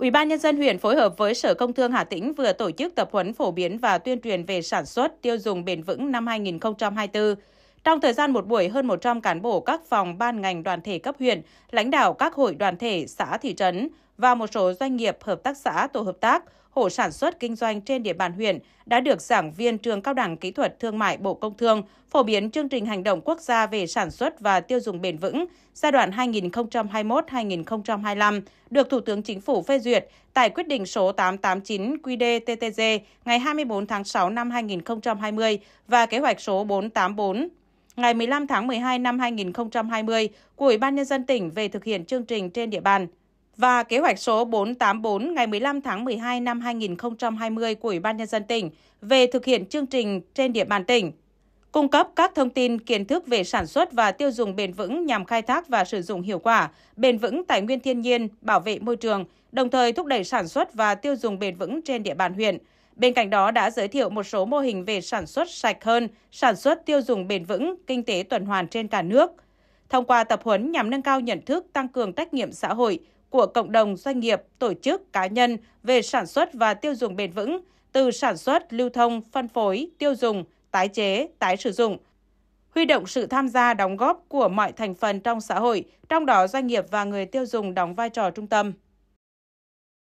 Ủy ban nhân dân huyện phối hợp với Sở Công Thương Hà Tĩnh vừa tổ chức tập huấn phổ biến và tuyên truyền về sản xuất tiêu dùng bền vững năm 2024. Trong thời gian một buổi, hơn 100 cán bộ các phòng ban ngành đoàn thể cấp huyện, lãnh đạo các hội đoàn thể, xã thị trấn và một số doanh nghiệp, hợp tác xã, tổ hợp tác, hộ sản xuất kinh doanh trên địa bàn huyện đã được giảng viên trường Cao đẳng Kỹ thuật Thương mại Bộ Công Thương phổ biến chương trình hành động quốc gia về sản xuất và tiêu dùng bền vững giai đoạn 2021-2025 được Thủ tướng Chính phủ phê duyệt tại quyết định số 889 QĐ-TTG ngày 24 tháng 6 năm 2020 và kế hoạch số 484 ngày 15 tháng 12 năm 2020 của Ủy ban Nhân dân tỉnh về thực hiện chương trình trên địa bàn – và kế hoạch số 484 ngày 15 tháng 12 năm 2020 của Ủy ban Nhân dân tỉnh về thực hiện chương trình trên địa bàn tỉnh, cung cấp các thông tin kiến thức về sản xuất và tiêu dùng bền vững nhằm khai thác và sử dụng hiệu quả, bền vững tài nguyên thiên nhiên, bảo vệ môi trường, đồng thời thúc đẩy sản xuất và tiêu dùng bền vững trên địa bàn huyện. Bên cạnh đó đã giới thiệu một số mô hình về sản xuất sạch hơn, sản xuất tiêu dùng bền vững, kinh tế tuần hoàn trên cả nước. Thông qua tập huấn nhằm nâng cao nhận thức, tăng cường trách nhiệm xã hội, của cộng đồng doanh nghiệp, tổ chức, cá nhân về sản xuất và tiêu dùng bền vững, từ sản xuất, lưu thông, phân phối, tiêu dùng, tái chế, tái sử dụng. Huy động sự tham gia đóng góp của mọi thành phần trong xã hội, trong đó doanh nghiệp và người tiêu dùng đóng vai trò trung tâm.